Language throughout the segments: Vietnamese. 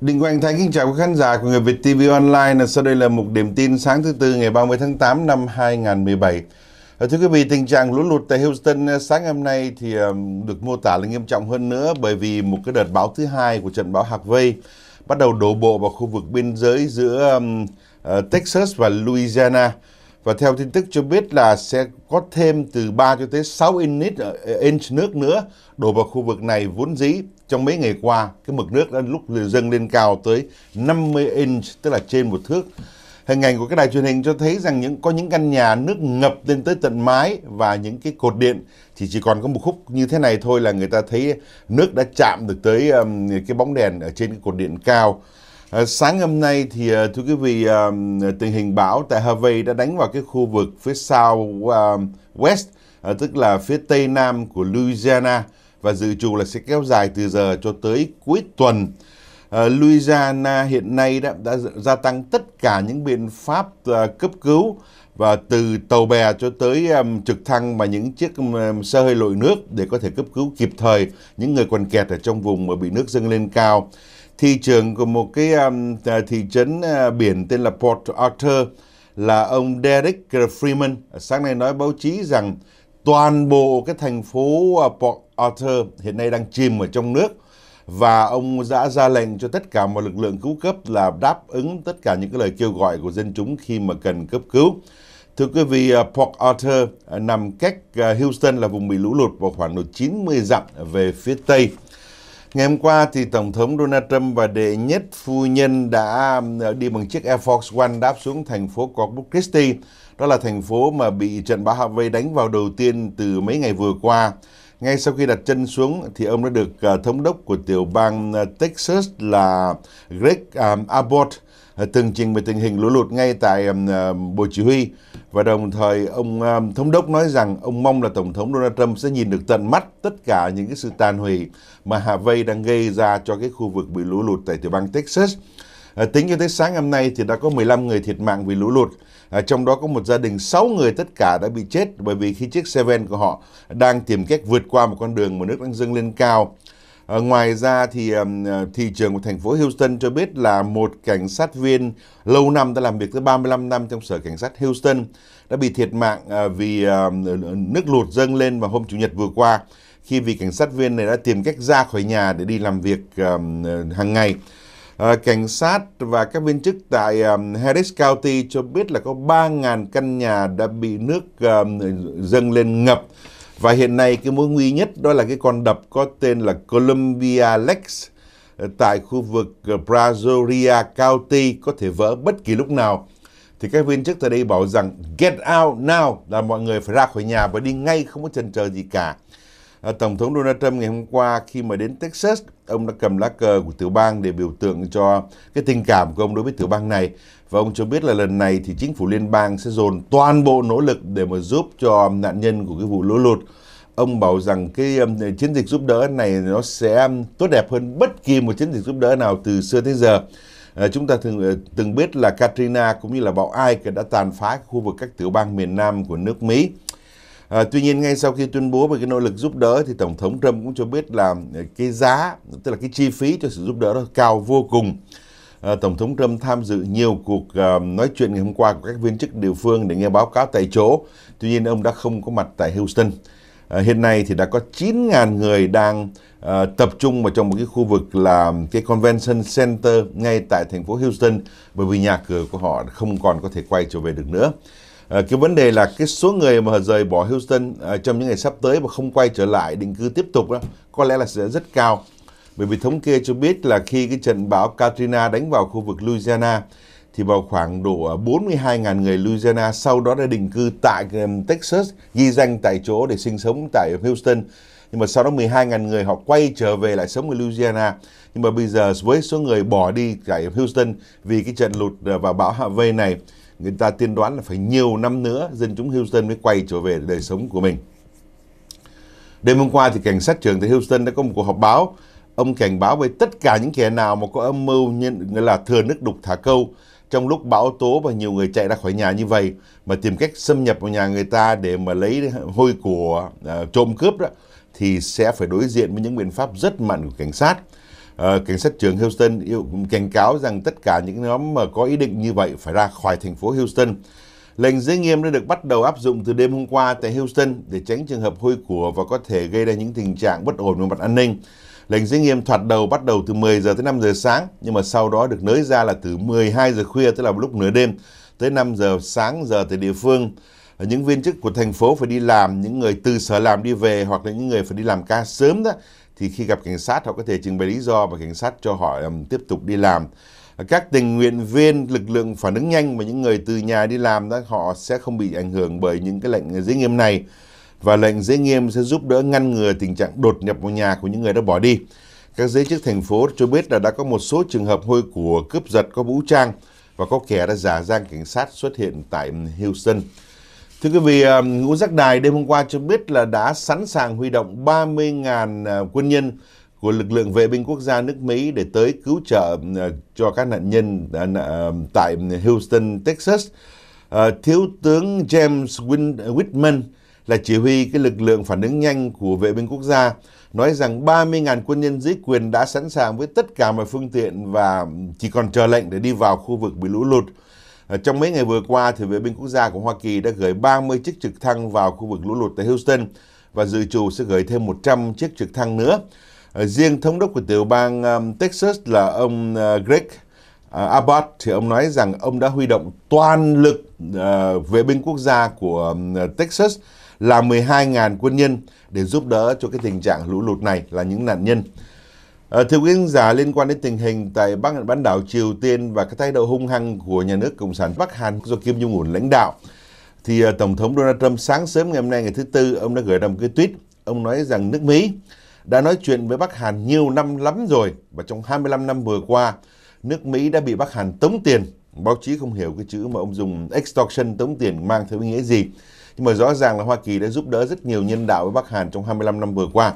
Đình Quang Thái kính chào quý khán giả của Người Việt TV Online. Là sau đây là một điểm tin sáng thứ Tư ngày 30 tháng 8 năm 2017. Thưa quý vị, tình trạng lũ lụt tại Houston ờ, sáng hôm nay thì ờ, được mô tả là nghiêm trọng hơn nữa bởi vì một cái đợt bão thứ hai của trận bão Harvey bắt đầu đổ bộ vào khu vực biên giới giữa ờ, Texas và Louisiana. Và theo tin tức cho biết là sẽ có thêm từ 3 cho tới 6 inch, ờ, inch nước nữa đổ vào khu vực này vốn dĩ trong mấy ngày qua cái mực nước đã lúc dâng lên cao tới 50 inch tức là trên một thước. Hình ảnh của cái đài truyền hình cho thấy rằng những có những căn nhà nước ngập lên tới tận mái và những cái cột điện thì chỉ còn có một khúc như thế này thôi là người ta thấy nước đã chạm được tới um, cái bóng đèn ở trên cái cột điện cao. Ờ, sáng hôm nay thì ờ, thưa quý vị tình hình bão tại Hawaii đã đánh vào cái khu vực phía sau ờ, West tức là phía tây nam của Louisiana và dự trù là sẽ kéo dài từ giờ cho tới cuối tuần. Louisiana hiện nay đã, đã gia tăng tất cả những biện pháp cấp cứu và từ tàu bè cho tới um, trực thăng và những chiếc um, xe hơi lội nước để có thể cấp cứu kịp thời những người còn kẹt ở trong vùng mà bị nước dâng lên cao thị trường của một cái um, à, thị trấn uh, biển tên là Port Arthur là ông Derek Freeman sáng nay nói báo chí rằng toàn bộ cái thành phố uh, Port Arthur hiện nay đang chìm ở trong nước và ông đã ra lệnh cho tất cả mọi lực lượng cứu cấp là đáp ứng tất cả những cái lời kêu gọi của dân chúng khi mà cần cấp cứu. Thưa quý vị, Port Arthur nằm cách Houston là vùng bị lũ lụt vào khoảng độ 90 dặm về phía Tây. Ngày hôm qua thì Tổng thống Donald Trump và đệ nhất phu nhân đã ờ, đi bằng chiếc Air Force One đáp xuống thành phố Corpus Christi. Đó là thành phố mà bị trận bão Harvey đánh vào đầu tiên từ mấy ngày vừa qua. Ngay sau khi đặt chân xuống thì ông đã được ờ, thống đốc của tiểu bang ờ, Texas là Greg Abbott tường trình về tình hình lũ lụt ngay tại ờ, Bộ Chỉ huy. Và đồng thời ông Thống đốc nói rằng ông mong là Tổng thống Donald Trump sẽ nhìn được tận mắt tất cả những cái sự tàn hủy mà hà vây đang gây ra cho cái khu vực bị lũ lụt tại tiểu bang Texas. Ờ, tính cho tới sáng ngày hôm nay thì đã có 15 người thiệt mạng vì lũ lụt. Ờ, trong đó có một gia đình 6 người tất cả đã bị chết bởi vì khi chiếc xe van của họ đang tìm cách vượt qua một con đường mà nước đang dâng lên cao. Ờ, ngoài ra thì ờ, thị trường của thành phố Houston cho biết là một cảnh sát viên lâu năm đã làm việc tới 35 năm trong sở cảnh sát Houston đã bị thiệt mạng ờ, vì nước lụt dâng lên vào hôm chủ nhật vừa qua khi vị cảnh sát viên này đã tìm cách ra khỏi nhà để đi làm việc hàng ngày. cảnh sát và các viên chức tại Harris County cho biết là có 3.000 căn nhà đã bị nước dâng lên ngập và hiện nay cái mối nguy nhất đó là cái con đập có tên là Columbia Lake ờ, tại khu vực ờ, Brazoria County có thể vỡ bất kỳ lúc nào. Thì các viên chức tại đây bảo rằng get out now là mọi người phải ra khỏi nhà và đi ngay không có chần chờ gì cả. À, Tổng thống Donald Trump ngày hôm qua khi mà đến Texas, ông đã cầm lá cờ của tiểu bang để biểu tượng cho cái tình cảm của ông đối với tiểu bang này. Và ông cho biết là lần này thì chính phủ liên bang sẽ dồn toàn bộ nỗ lực để mà giúp cho nạn nhân của cái vụ lũ lụt. Ông bảo rằng cái um, chiến dịch giúp đỡ này nó sẽ um, tốt đẹp hơn bất kỳ một chiến dịch giúp đỡ nào từ xưa tới giờ. À, chúng ta thường ờ, từng biết là Katrina cũng như là bão Ai đã tàn phá khu vực các tiểu bang miền Nam của nước Mỹ. À, tuy nhiên ngay sau khi tuyên bố về cái nỗ lực giúp đỡ thì Tổng thống Trump cũng cho biết là cái giá, tức là cái chi phí cho sự giúp đỡ đó cao vô cùng. À, Tổng thống Trump tham dự nhiều cuộc uh, nói chuyện ngày hôm qua của các viên chức địa phương để nghe báo cáo tại chỗ. Tuy nhiên ông đã không có mặt tại Houston. À, hiện nay thì đã có 9.000 người đang uh, tập trung vào trong một cái khu vực là cái Convention Center ngay tại thành phố Houston bởi vì nhà cửa của họ không còn có thể quay trở về được nữa. Ờ, cái vấn đề là cái số người mà rời bỏ Houston à, trong những ngày sắp tới và không quay trở lại định cư tiếp tục đó có lẽ là sẽ rất cao. Bởi vì thống kê cho biết là khi cái trận bão Katrina đánh vào khu vực Louisiana thì vào khoảng độ 42.000 ờ, người Louisiana sau đó đã định cư tại Texas, ghi danh tại chỗ để sinh sống tại Houston. Nhưng mà sau đó 12.000 người họ quay trở về lại sống ở Louisiana. Nhưng mà bây giờ với số người bỏ đi tại Houston vì cái trận lụt và bão hạ vây này người ta tiên đoán là phải nhiều năm nữa dân chúng Houston mới quay trở về đời sống của mình. Đêm hôm qua thì cảnh sát trưởng tại Houston đã có một cuộc họp báo. Ông cảnh báo về tất cả những kẻ nào mà có âm mưu như là thừa nước đục thả câu trong lúc bão tố và nhiều người chạy ra khỏi nhà như vậy mà tìm cách xâm nhập vào nhà người ta để mà lấy hôi của uh, trộm cướp đó thì sẽ phải đối diện với những biện pháp rất mạnh của cảnh sát. Ờ, cảnh sát trưởng Houston yêu, cảnh cáo rằng tất cả những nhóm mà có ý định như vậy phải ra khỏi thành phố Houston. Lệnh giới nghiêm đã được bắt đầu áp dụng từ đêm hôm qua tại Houston để tránh trường hợp hôi của và có thể gây ra những tình trạng bất ổn về mặt an ninh. Lệnh giới nghiêm thoạt đầu bắt đầu từ 10 giờ tới 5 giờ sáng, nhưng mà sau đó được nới ra là từ 12 giờ khuya, tức là lúc nửa đêm, tới 5 giờ sáng giờ tại địa phương. Những viên chức của thành phố phải đi làm, những người từ sở làm đi về hoặc là những người phải đi làm ca sớm đó thì khi gặp cảnh sát họ có thể trình bày lý do và cảnh sát cho họ um, tiếp tục đi làm các tình nguyện viên lực lượng phản ứng nhanh và những người từ nhà đi làm đó họ sẽ không bị ảnh hưởng bởi những cái lệnh giới nghiêm này và lệnh giới nghiêm sẽ giúp đỡ ngăn ngừa tình trạng đột nhập vào nhà của những người đã bỏ đi các giới chức thành phố cho biết là đã có một số trường hợp hôi của cướp giật có vũ trang và có kẻ đã giả danh cảnh sát xuất hiện tại um, Houston. Thưa quý vị, à, Ngũ Giác Đài đêm hôm qua cho biết là đã sẵn sàng huy động 30.000 à, quân nhân của lực lượng vệ binh quốc gia nước Mỹ để tới cứu trợ à, cho các nạn nhân tại Houston, Texas. Thiếu tướng James Whitman là chỉ huy cái lực lượng phản ứng nhanh của vệ binh quốc gia nói rằng 30.000 quân nhân dưới quyền đã sẵn sàng với tất cả mọi phương tiện và chỉ còn chờ lệnh để đi vào khu vực bị lũ lụt. Ờ, trong mấy ngày vừa qua, thì vệ binh quốc gia của Hoa Kỳ đã gửi 30 chiếc trực thăng vào khu vực lũ lụt tại Houston và dự trù sẽ gửi thêm 100 chiếc trực thăng nữa. Ờ, riêng thống đốc của tiểu bang um, Texas là ông ờ, Greg Abbott thì ông nói rằng ông đã huy động toàn lực vệ binh quốc gia của um, Texas là 12.000 quân nhân để giúp đỡ cho cái tình trạng lũ lụt này là những nạn nhân. Ờ, thưa quý khán giả, liên quan đến tình hình tại Bắc bán đảo Triều Tiên và cái thái độ hung hăng của nhà nước Cộng sản Bắc Hàn do Kim Jong-un lãnh đạo, thì ờ, Tổng thống Donald Trump sáng sớm ngày hôm nay ngày thứ Tư, ông đã gửi ra một cái tweet. Ông nói rằng nước Mỹ đã nói chuyện với Bắc Hàn nhiều năm lắm rồi và trong 25 năm vừa qua, nước Mỹ đã bị Bắc Hàn tống tiền. Báo chí không hiểu cái chữ mà ông dùng extortion tống tiền mang theo ý nghĩa gì. Nhưng mà rõ ràng là Hoa Kỳ đã giúp đỡ rất nhiều nhân đạo với Bắc Hàn trong 25 năm vừa qua.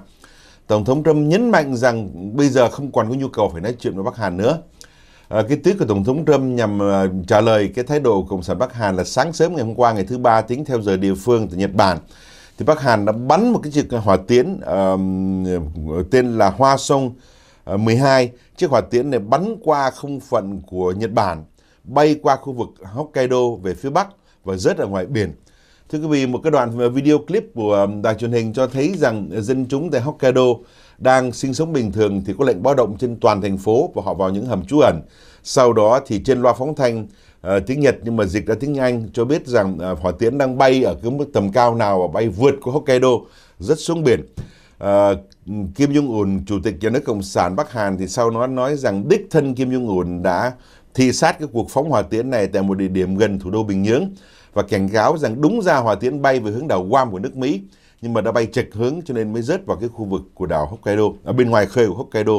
Tổng thống Trump nhấn mạnh rằng bây giờ không còn có nhu cầu phải nói chuyện với Bắc Hàn nữa. À, cái tuyết của Tổng thống Trump nhằm uh, trả lời cái thái độ của Cộng sản Bắc Hàn là sáng sớm ngày hôm qua ngày thứ ba tính theo giờ địa phương từ Nhật Bản. Thì Bắc Hàn đã bắn một cái chiếc hỏa tiễn uh, tên là Hoa Sông 12. À, chiếc hỏa tiễn này bắn qua không phận của Nhật Bản, bay qua khu vực Hokkaido về phía Bắc và rớt ở ngoài biển. Thưa quý vị, một cái đoạn video clip của um, đài truyền hình cho thấy rằng dân chúng tại Hokkaido đang sinh sống bình thường thì có lệnh báo động trên toàn thành phố và họ vào những hầm trú ẩn. Sau đó thì trên loa phóng thanh uh, tiếng Nhật nhưng mà dịch ra tiếng Anh cho biết rằng uh, ờ, hỏa tiễn đang bay ở cái mức tầm cao nào và bay vượt của Hokkaido rất xuống biển. Uh, Kim Jong-un, Chủ tịch Nhà nước Cộng sản Bắc Hàn thì sau đó nói rằng đích thân Kim Jong-un đã thị sát cái cuộc phóng hỏa tiễn này tại một địa điểm gần thủ đô Bình Nhưỡng và cảnh cáo rằng đúng ra hỏa tiễn bay về hướng đảo Guam của nước Mỹ nhưng mà đã bay chệch hướng cho nên mới rớt vào cái khu vực của đảo Hokkaido ở bên ngoài khơi của Hokkaido.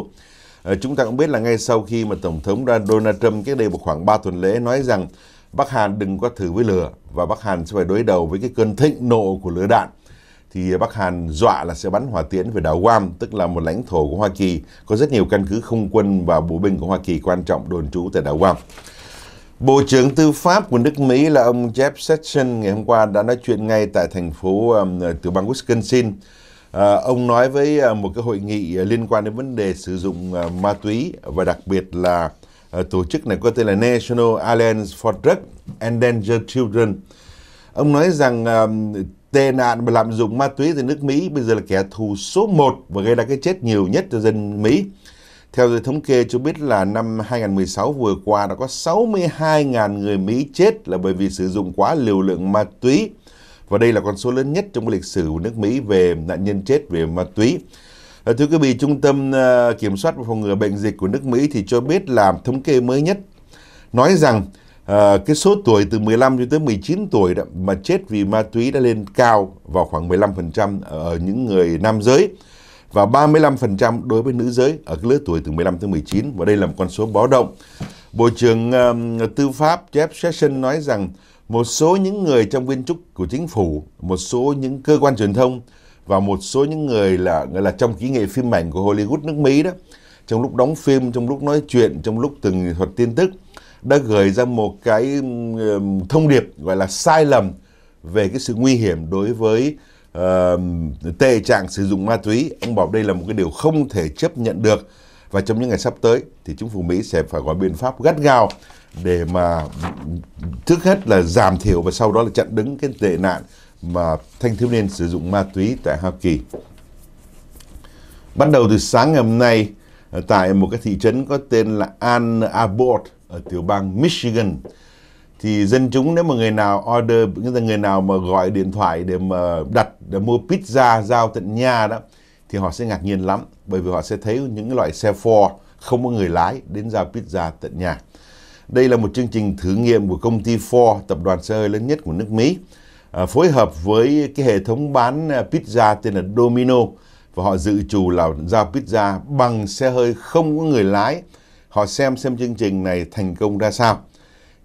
À, chúng ta cũng biết là ngay sau khi mà tổng thống Donald Trump cách đây một khoảng 3 tuần lễ nói rằng Bắc Hàn đừng có thử với lửa và Bắc Hàn sẽ phải đối đầu với cái cơn thịnh nộ của lửa đạn thì Bắc Hàn dọa là sẽ bắn hỏa tiễn về đảo Guam, tức là một lãnh thổ của Hoa Kỳ, có rất nhiều căn cứ không quân và bộ binh của Hoa Kỳ quan trọng đồn trú tại đảo Guam. Bộ trưởng Tư pháp của nước Mỹ là ông Jeff Sessions ngày hôm qua đã nói chuyện ngay tại thành phố um, ờ, tiểu bang Wisconsin. À, ông nói với uh, một cái hội nghị liên quan đến vấn đề sử dụng uh, ma túy và đặc biệt là uh, tổ chức này có tên là National Alliance for Drug Endangered Children. Ông nói rằng um, tệ nạn và lạm dụng ma túy tại nước Mỹ bây giờ là kẻ thù số 1 và gây ra cái chết nhiều nhất cho dân Mỹ. Theo giới thống kê cho biết là năm 2016 vừa qua đã có 62.000 người Mỹ chết là bởi vì sử dụng quá liều lượng ma túy. Và đây là con số lớn nhất trong lịch sử của nước Mỹ về nạn nhân chết về ma túy. Ờ, thưa quý vị, Trung tâm ờ, Kiểm soát và Phòng ngừa Bệnh dịch của nước Mỹ thì cho biết là thống kê mới nhất nói rằng à, cái số tuổi từ 15 cho tới 19 tuổi đó, mà chết vì ma túy đã lên cao vào khoảng 15% ở những người nam giới và 35% đối với nữ giới ở lứa tuổi từ 15 tới 19 và đây là một con số báo động. Bộ trưởng uh, Tư pháp Jeff Sessions nói rằng một số những người trong viên chức của chính phủ, một số những cơ quan truyền thông và một số những người là người là trong kỹ nghệ phim ảnh của Hollywood nước Mỹ đó, trong lúc đóng phim, trong lúc nói chuyện, trong lúc từng thuật tin tức đã gửi ra một cái um, thông điệp gọi là sai lầm về cái sự nguy hiểm đối với tệ trạng sử dụng ma túy. Ông bảo đây là một cái điều không thể chấp nhận được. Và trong những ngày sắp tới thì chính phủ Mỹ sẽ phải có biện pháp gắt gao để mà trước hết là giảm thiểu và sau đó là chặn đứng cái tệ nạn mà thanh thiếu niên sử dụng ma túy tại Hoa Kỳ. Bắt đầu từ sáng ngày hôm nay ờ, tại một cái thị trấn có tên là Ann Arbor ở tiểu bang Michigan thì dân chúng nếu mà người nào order nghĩa là người nào mà gọi điện thoại để mà đặt để mua pizza giao tận nhà đó thì họ sẽ ngạc nhiên lắm bởi vì họ sẽ thấy những loại xe Ford không có người lái đến giao pizza tận nhà. Đây là một chương trình thử nghiệm của công ty Ford, tập đoàn xe hơi lớn nhất của nước Mỹ, à, phối hợp với cái hệ thống bán à, pizza tên là Domino và họ dự trù là giao pizza bằng xe hơi không có người lái. Họ xem xem chương trình này thành công ra sao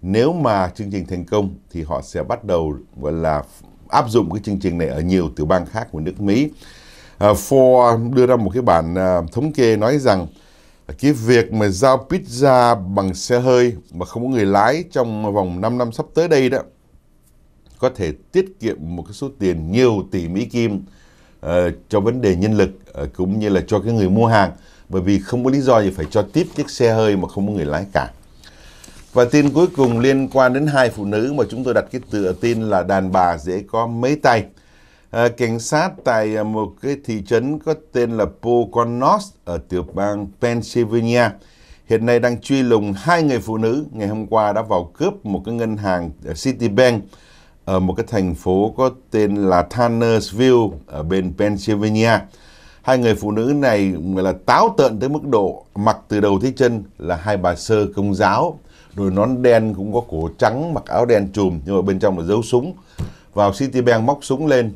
nếu mà chương trình thành công thì họ sẽ bắt đầu gọi là áp dụng cái chương trình này ở nhiều tiểu bang khác của nước Mỹ. Uh, Ford đưa ra một cái bản à, thống kê nói rằng cái việc mà giao pizza bằng xe hơi mà không có người lái trong vòng 5 năm sắp tới đây đó có thể tiết kiệm một cái số tiền nhiều tỷ Mỹ Kim uh, cho vấn đề nhân lực uh, cũng như là cho cái người mua hàng bởi vì không có lý do gì phải cho tiếp chiếc xe hơi mà không có người lái cả. Và tin cuối cùng liên quan đến hai phụ nữ mà chúng tôi đặt cái tựa tin là đàn bà dễ có mấy tay. À, cảnh sát tại một cái thị trấn có tên là Poconos ở tiểu bang Pennsylvania hiện nay đang truy lùng hai người phụ nữ ngày hôm qua đã vào cướp một cái ngân hàng Citibank ở một cái thành phố có tên là Tannersville ở bên Pennsylvania. Hai người phụ nữ này là táo tợn tới mức độ mặc từ đầu tới chân là hai bà sơ công giáo rồi nón đen cũng có cổ trắng mặc áo đen trùm nhưng mà bên trong là dấu súng vào Citibank móc súng lên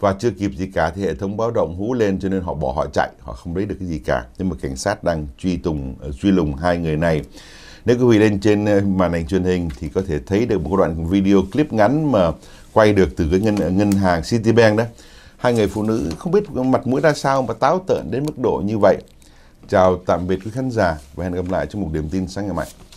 và chưa kịp gì cả thì hệ thống báo động hú lên cho nên họ bỏ họ chạy họ không lấy được cái gì cả nhưng mà cảnh sát đang truy tùng ờ, truy lùng hai người này nếu quý vị lên trên ờ, màn hình truyền hình thì có thể thấy được một đoạn video clip ngắn mà quay được từ cái ngân ờ, ngân hàng Citibank đó hai người phụ nữ không biết mặt mũi ra sao mà táo tợn đến mức độ như vậy chào tạm biệt quý khán giả và hẹn gặp lại trong một điểm tin sáng ngày mai